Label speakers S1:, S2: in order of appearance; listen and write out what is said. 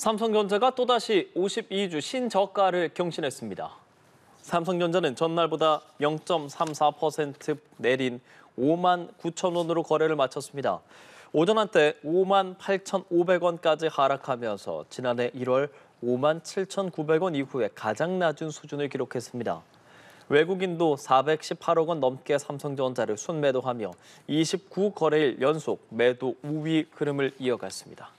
S1: 삼성전자가 또다시 52주 신저가를 경신했습니다. 삼성전자는 전날보다 0.34% 내린 5만 9천 원으로 거래를 마쳤습니다. 오전 한때 5만 8,500원까지 하락하면서 지난해 1월 5만 7,900원 이후에 가장 낮은 수준을 기록했습니다. 외국인도 418억 원 넘게 삼성전자를 순매도하며 29거래일 연속 매도 우위 흐름을 이어갔습니다.